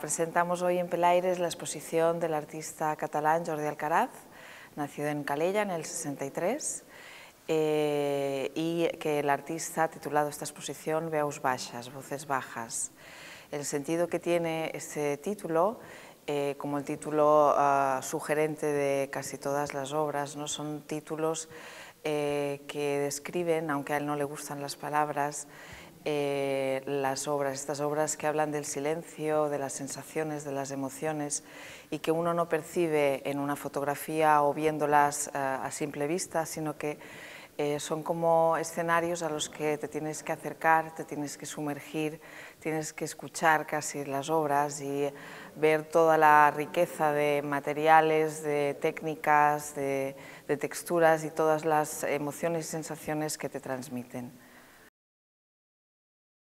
Presentamos hoy en Pelaires la exposición del artista catalán Jordi Alcaraz, nacido en Calella en el 63, eh, y que el artista ha titulado esta exposición Veus bajas». Voces Bajas. El sentido que tiene este título eh, como el título ah, sugerente de casi todas las obras, ¿no? son títulos eh, que describen, aunque a él no le gustan las palabras, eh, las obras, estas obras que hablan del silencio, de las sensaciones, de las emociones y que uno no percibe en una fotografía o viéndolas eh, a simple vista, sino que eh, son como escenarios a los que te tienes que acercar, te tienes que sumergir, tienes que escuchar casi las obras y ver toda la riqueza de materiales, de técnicas, de texturas y todas las emociones y sensaciones que te transmiten.